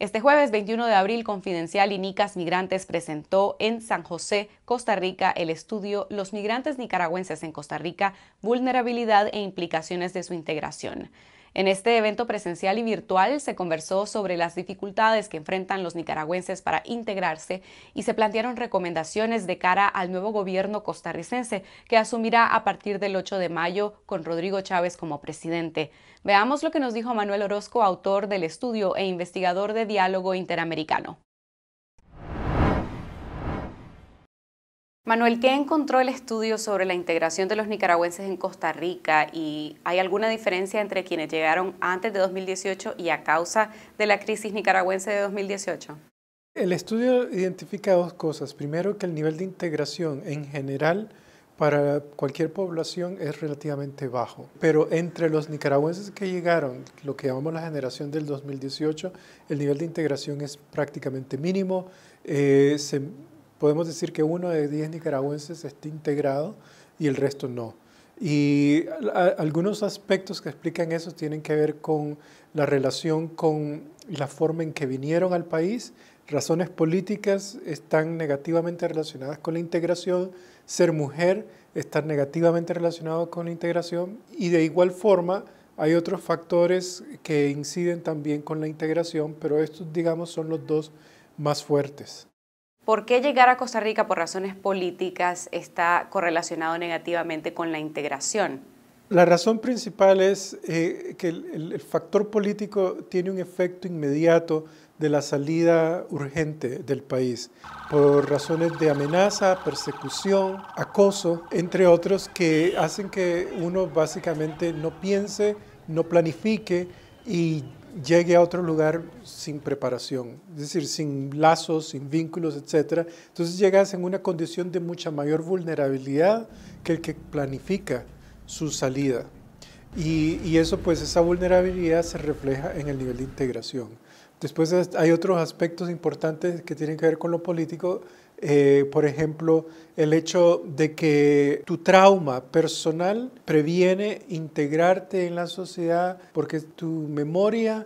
Este jueves 21 de abril, Confidencial y Nicas Migrantes presentó en San José, Costa Rica, el estudio Los migrantes nicaragüenses en Costa Rica, vulnerabilidad e implicaciones de su integración. En este evento presencial y virtual se conversó sobre las dificultades que enfrentan los nicaragüenses para integrarse y se plantearon recomendaciones de cara al nuevo gobierno costarricense que asumirá a partir del 8 de mayo con Rodrigo Chávez como presidente. Veamos lo que nos dijo Manuel Orozco, autor del estudio e investigador de diálogo interamericano. Manuel, ¿qué encontró el estudio sobre la integración de los nicaragüenses en Costa Rica y hay alguna diferencia entre quienes llegaron antes de 2018 y a causa de la crisis nicaragüense de 2018? El estudio identifica dos cosas. Primero, que el nivel de integración en general para cualquier población es relativamente bajo, pero entre los nicaragüenses que llegaron, lo que llamamos la generación del 2018, el nivel de integración es prácticamente mínimo. Eh, se podemos decir que uno de diez nicaragüenses está integrado y el resto no. Y algunos aspectos que explican eso tienen que ver con la relación con la forma en que vinieron al país. Razones políticas están negativamente relacionadas con la integración, ser mujer está negativamente relacionado con la integración y de igual forma hay otros factores que inciden también con la integración, pero estos digamos son los dos más fuertes. ¿Por qué llegar a Costa Rica por razones políticas está correlacionado negativamente con la integración? La razón principal es eh, que el, el, factor político tiene un efecto inmediato de la salida urgente del país por razones de amenaza, persecución, acoso, entre otros, que hacen que uno básicamente no piense, no planifique y llegue a otro lugar sin preparación, es decir, sin lazos, sin vínculos, etc. Entonces llegas en una condición de mucha mayor vulnerabilidad que el que planifica su salida. Y, eso, pues, esa vulnerabilidad se refleja en el nivel de integración. Después hay otros aspectos importantes que tienen que ver con lo político, eh, por ejemplo, el hecho de que tu trauma personal previene integrarte en la sociedad porque tu memoria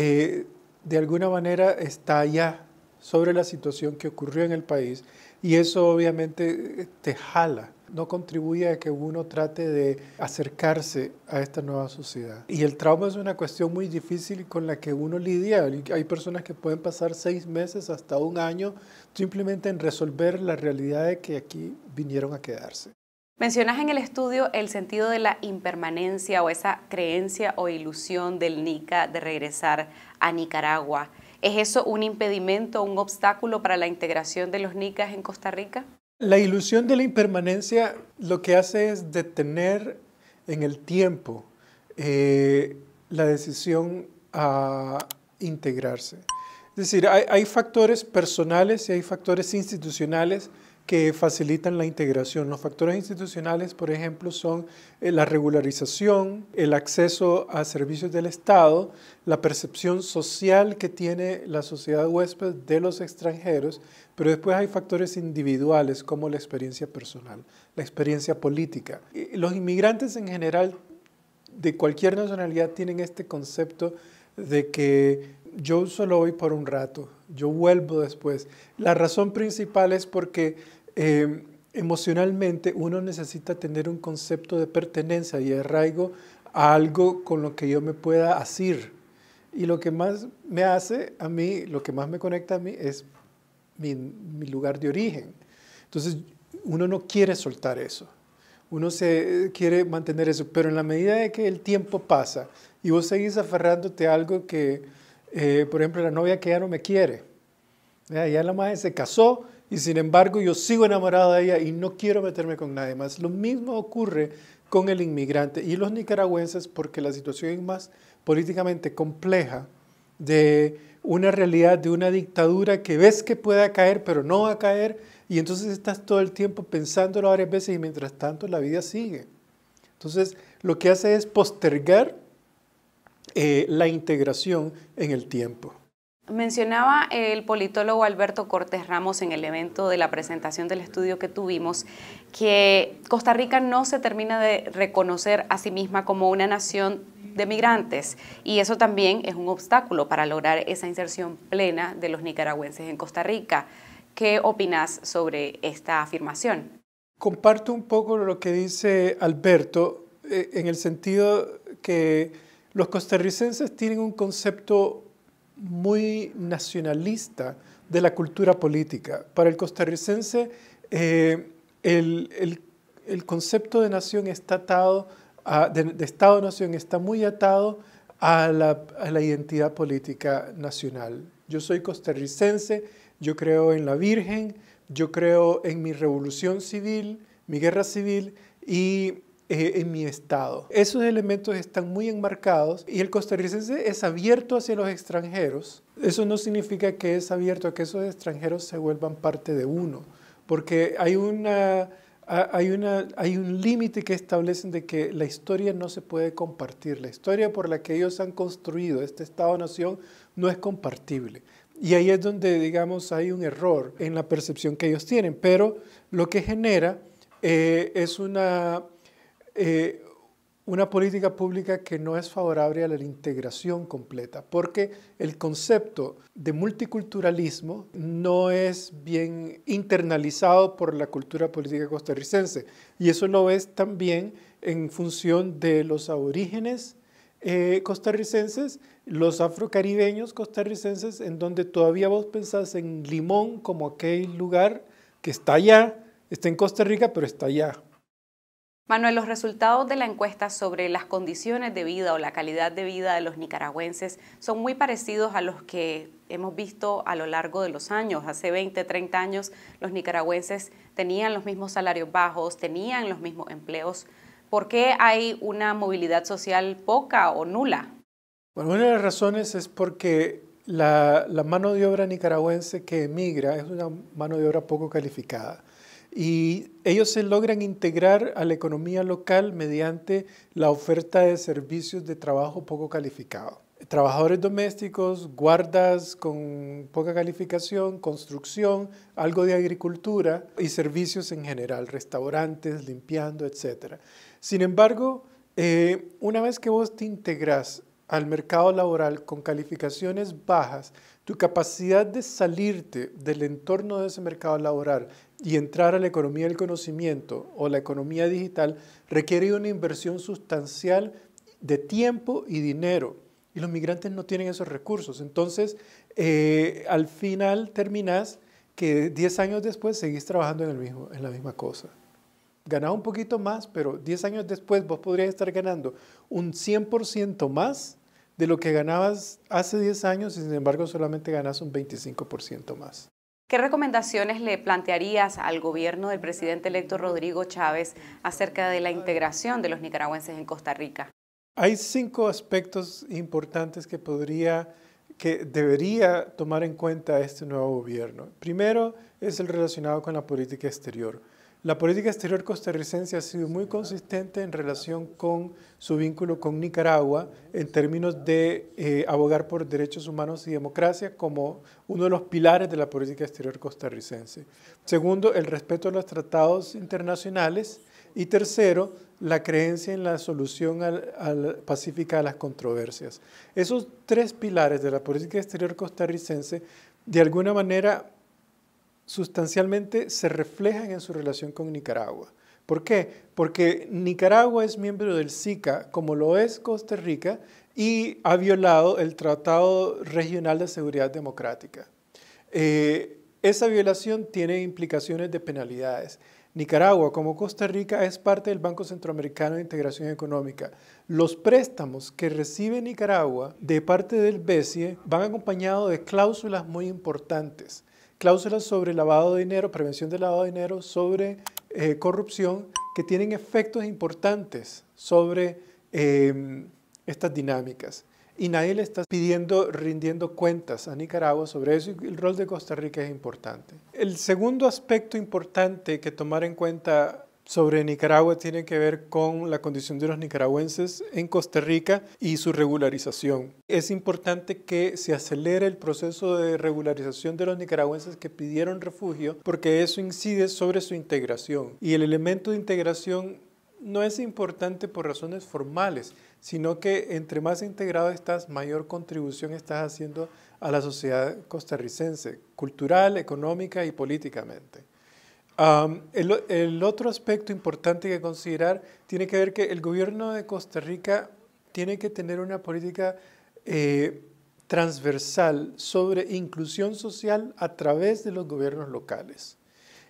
eh, de alguna manera está ya sobre la situación que ocurrió en el país y eso obviamente eh, te jala, no contribuye a que uno trate de acercarse a esta nueva sociedad. Y el trauma es una cuestión muy difícil con la que uno lidia. Hay personas que pueden pasar seis meses hasta un año simplemente en resolver la realidad de que aquí vinieron a quedarse. Mencionas en el estudio el sentido de la impermanencia o esa creencia o ilusión del NICA de regresar a Nicaragua. ¿Es eso un impedimento, un obstáculo para la integración de los NICAs en Costa Rica? La ilusión de la impermanencia lo que hace es detener en el tiempo eh, la decisión a integrarse. Es decir, hay factores personales y hay factores institucionales que facilitan la integración. Los factores institucionales, por ejemplo, son eh, la regularización, el acceso a servicios del Estado, la percepción social que tiene la sociedad huésped de los extranjeros, pero después hay factores individuales como la experiencia personal, la experiencia política. Los inmigrantes en general, de cualquier nacionalidad, tienen este concepto de que yo solo voy por un rato, yo vuelvo después. La razón principal es porque Em, emocionalmente uno necesita tener un concepto de pertenencia y arraigo a algo con lo que yo me pueda asir. Y lo que más me hace a mí, lo que más me conecta a mí es mi, lugar de origen. Entonces, uno no quiere soltar eso. Uno se quiere mantener eso, pero en la medida de que el tiempo pasa y vos seguís aferrándote a algo que, eh, por ejemplo, la novia que ya no me quiere, ya la madre se casó, y sin embargo yo sigo enamorado de ella y no quiero meterme con nadie más. Lo mismo ocurre con el inmigrante y los nicaragüenses porque la situación es más políticamente compleja de una realidad de una dictadura que ves que pueda caer pero no va a caer y entonces estás todo el tiempo pensándolo varias veces y mientras tanto la vida sigue. Entonces lo que hace es postergar eh, la integración en el tiempo. Mencionaba el politólogo Alberto Cortés Ramos en el evento de la presentación del estudio que tuvimos que Costa Rica no se termina de reconocer a sí misma como una nación de migrantes y eso también es un obstáculo para lograr esa inserción plena de los nicaragüenses en Costa Rica. ¿Qué opinas sobre esta afirmación? Comparto un poco lo que dice Alberto eh, en el sentido que los costarricenses tienen un concepto muy nacionalista de la cultura política. Para el costarricense, eh, el, concepto de nación está atado, de, Estado-nación está muy atado a la, a la identidad política nacional. Yo soy costarricense, yo creo en la Virgen, yo creo en mi revolución civil, mi guerra civil, y eh, en mi estado. Esos elementos están muy enmarcados y el costarricense es abierto hacia los extranjeros. Eso no significa que es abierto a que esos extranjeros se vuelvan parte de uno, porque hay una... Hay, una, hay un límite que establecen de que la historia no se puede compartir. La historia por la que ellos han construido este Estado-nación no es compartible. Y ahí es donde, digamos, hay un error en la percepción que ellos tienen. Pero lo que genera eh, es una eh, una política pública que no es favorable a la integración completa, porque el concepto de multiculturalismo no es bien internalizado por la cultura política costarricense. Y eso lo ves también en función de los aborígenes eh, costarricenses, los afrocaribeños costarricenses, en donde todavía vos pensás en Limón como aquel lugar que está allá, está en Costa Rica, pero está allá, Manuel, los resultados de la encuesta sobre las condiciones de vida o la calidad de vida de los nicaragüenses son muy parecidos a los que hemos visto a lo largo de los años. Hace 20, 30 años los nicaragüenses tenían los mismos salarios bajos, tenían los mismos empleos. ¿Por qué hay una movilidad social poca o nula? Bueno, una de las razones es porque la, la mano de obra nicaragüense que emigra es una mano de obra poco calificada y ellos se logran integrar a la economía local mediante la oferta de servicios de trabajo poco calificado. Trabajadores domésticos, guardas con poca calificación, construcción, algo de agricultura y servicios en general, restaurantes, limpiando, etc. Sin embargo, eh, una vez que vos te integras al mercado laboral con calificaciones bajas, tu capacidad de salirte del entorno de ese mercado laboral y entrar a la economía del conocimiento o la economía digital requiere una inversión sustancial de tiempo y dinero. Y los migrantes no tienen esos recursos. Entonces, eh, al final terminás que 10 años después seguís trabajando en, el mismo, en la misma cosa. Ganás un poquito más, pero 10 años después vos podrías estar ganando un 100% más de lo que ganabas hace 10 años y sin embargo solamente ganas un 25% más. ¿Qué recomendaciones le plantearías al gobierno del presidente electo Rodrigo Chávez acerca de la integración de los nicaragüenses en Costa Rica? Hay cinco aspectos importantes que podría, que debería tomar en cuenta este nuevo gobierno. Primero es el relacionado con la política exterior. La política exterior costarricense ha sido muy consistente en relación con su vínculo con Nicaragua en términos de eh, abogar por derechos humanos y democracia como uno de los pilares de la política exterior costarricense. Segundo, el respeto a los tratados internacionales. Y tercero, la creencia en la solución pacífica a las controversias. Esos tres pilares de la política exterior costarricense, de alguna manera, sustancialmente se reflejan en su relación con Nicaragua. ¿Por qué? Porque Nicaragua es miembro del SICA, como lo es Costa Rica, y ha violado el Tratado Regional de Seguridad Democrática. Eh, esa violación tiene implicaciones de penalidades. Nicaragua, como Costa Rica, es parte del Banco Centroamericano de Integración Económica. Los préstamos que recibe Nicaragua de parte del BESIE van acompañados de cláusulas muy importantes cláusulas sobre lavado de dinero, prevención del lavado de dinero, sobre eh, corrupción, que tienen efectos importantes sobre em, estas dinámicas. Y nadie le está pidiendo, rindiendo cuentas a Nicaragua sobre eso y el rol de Costa Rica es importante. El segundo aspecto importante que tomar en cuenta sobre Nicaragua tiene que ver con la condición de los nicaragüenses en Costa Rica y su regularización. Es importante que se acelere el proceso de regularización de los nicaragüenses que pidieron refugio porque eso incide sobre su integración. Y el elemento de integración no es importante por razones formales, sino que entre más integrado estás, mayor contribución estás haciendo a la sociedad costarricense, cultural, económica y políticamente el, otro aspecto importante que considerar tiene que ver que el gobierno de Costa Rica tiene que tener una política eh, transversal sobre inclusión social a través de los gobiernos locales.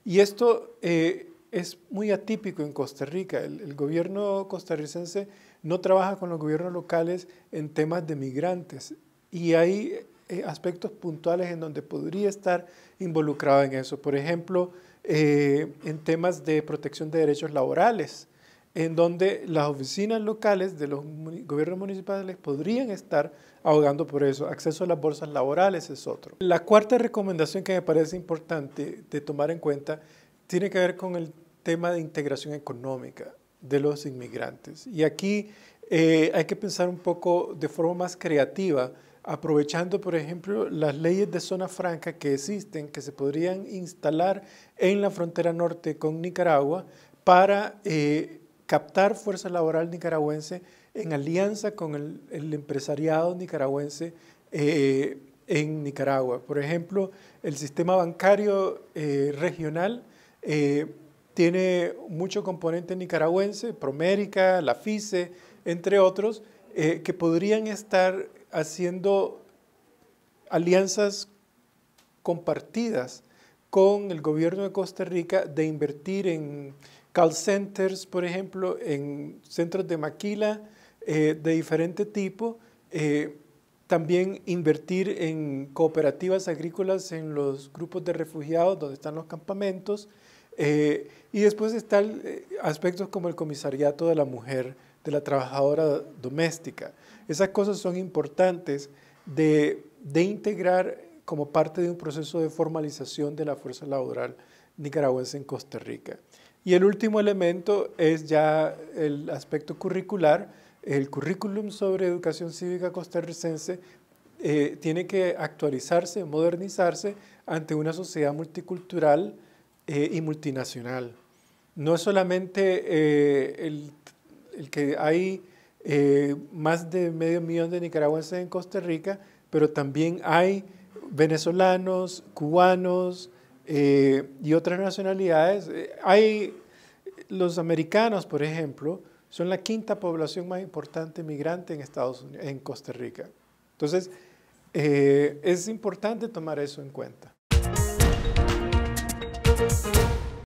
Y esto eh, es muy atípico en Costa Rica. El, gobierno costarricense no trabaja con los gobiernos locales en temas de migrantes. Y hay eh, aspectos puntuales en donde podría estar involucrado en eso. Por ejemplo, eh, en temas de protección de derechos laborales, en donde las oficinas locales de los gobiernos municipales podrían estar ahogando por eso. Acceso a las bolsas laborales es otro. La cuarta recomendación que me parece importante de tomar en cuenta tiene que ver con el tema de integración económica de los inmigrantes. Y aquí eh, hay que pensar un poco de forma más creativa aprovechando, por ejemplo, las leyes de zona franca que existen, que se podrían instalar en la frontera norte con Nicaragua para eh, captar fuerza laboral nicaragüense en alianza con el, empresariado nicaragüense eh, en Nicaragua. Por ejemplo, el sistema bancario eh, regional tiene mucho componente nicaragüense, Promérica, la FICE, entre otros, que podrían estar haciendo alianzas compartidas con el gobierno de Costa Rica de invertir en call centers, por ejemplo, en centros de maquila eh, de diferente tipo, eh, también invertir en cooperativas agrícolas en los grupos de refugiados donde están los campamentos, eh, y después están aspectos como el comisariato de la mujer de la trabajadora doméstica. Esas cosas son importantes de, de integrar como parte de un proceso de formalización de la fuerza laboral nicaragüense en Costa Rica. Y el último elemento es ya el aspecto curricular. El currículum sobre educación cívica costarricense eh, tiene que actualizarse, modernizarse ante una sociedad multicultural eh, y multinacional. No es solamente eh, el el que hay eh, más de medio millón de nicaragüenses en Costa Rica, pero también hay venezolanos, cubanos eh, y otras nacionalidades. Eh, hay los americanos, por ejemplo, son la quinta población más importante migrante en Estados en Costa Rica. Entonces, es importante tomar eso en cuenta.